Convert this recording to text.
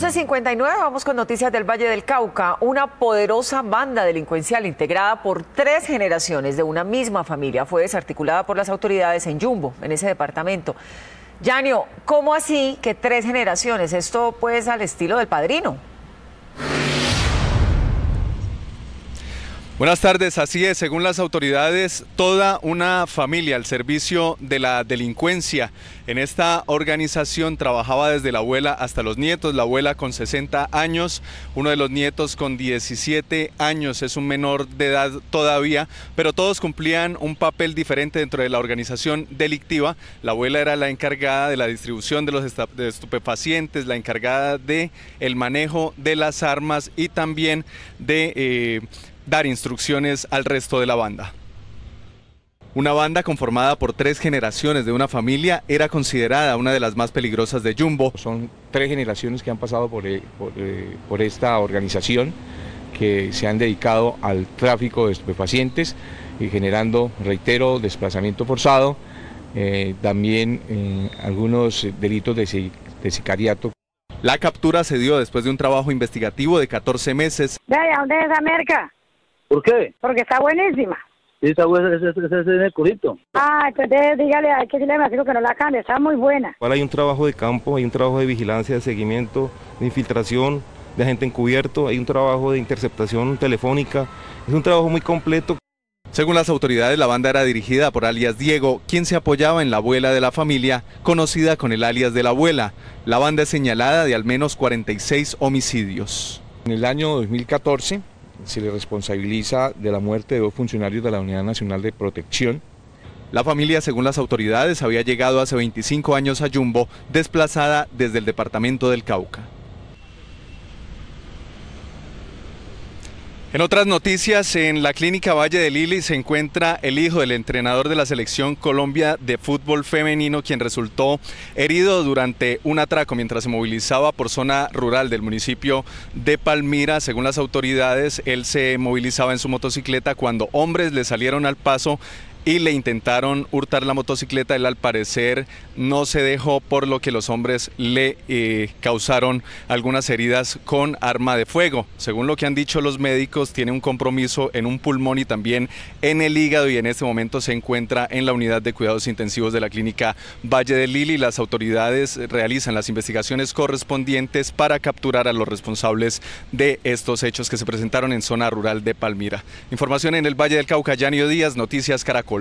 11.59 vamos con noticias del Valle del Cauca. Una poderosa banda delincuencial integrada por tres generaciones de una misma familia fue desarticulada por las autoridades en Yumbo, en ese departamento. Yanio, ¿cómo así que tres generaciones? Esto pues al estilo del padrino. Buenas tardes, así es, según las autoridades, toda una familia al servicio de la delincuencia. En esta organización trabajaba desde la abuela hasta los nietos, la abuela con 60 años, uno de los nietos con 17 años, es un menor de edad todavía, pero todos cumplían un papel diferente dentro de la organización delictiva. La abuela era la encargada de la distribución de los estupefacientes, la encargada de el manejo de las armas y también de... Eh, dar instrucciones al resto de la banda. Una banda conformada por tres generaciones de una familia era considerada una de las más peligrosas de Jumbo. Son tres generaciones que han pasado por, eh, eh, por, esta organización que se han dedicado al tráfico de estupefacientes y eh, generando, reitero, desplazamiento forzado, también algunos delitos de, sicariato. La captura se dio después de un trabajo investigativo de 14 meses. ¿De dónde es América? ¿Por qué? Porque está buenísima. Sí, está buena, ese, ese, ese, es el curito. Ah, entonces dígale, hay que decirle a que no la cambie, está muy buena. hay un trabajo de campo, hay un trabajo de vigilancia, de seguimiento, de infiltración, de agente encubierto, hay un trabajo de interceptación telefónica, es un trabajo muy completo. Según las autoridades, la banda era dirigida por alias Diego, quien se apoyaba en la abuela de la familia, conocida con el alias de la abuela. La banda es señalada de al menos 46 homicidios. En el año 2014, se le responsabiliza de la muerte de dos funcionarios de la Unidad Nacional de Protección. La familia, según las autoridades, había llegado hace 25 años a Yumbo, desplazada desde el departamento del Cauca. En otras noticias, en la clínica Valle de Lili se encuentra el hijo del entrenador de la selección Colombia de fútbol femenino, quien resultó herido durante un atraco mientras se movilizaba por zona rural del municipio de Palmira. Según las autoridades, él se movilizaba en su motocicleta cuando hombres le salieron al paso y le intentaron hurtar la motocicleta. Él al parecer no se dejó por lo que los hombres le eh, causaron algunas heridas con arma de fuego. Según lo que han dicho los médicos, tiene un compromiso en un pulmón y también en el hígado y en este momento se encuentra en la unidad de cuidados intensivos de la clínica Valle de Lili. Las autoridades realizan las investigaciones correspondientes para capturar a los responsables de estos hechos que se presentaron en zona rural de Palmira. Información en el Valle del Cauca, Yanio Díaz, Noticias Caracol.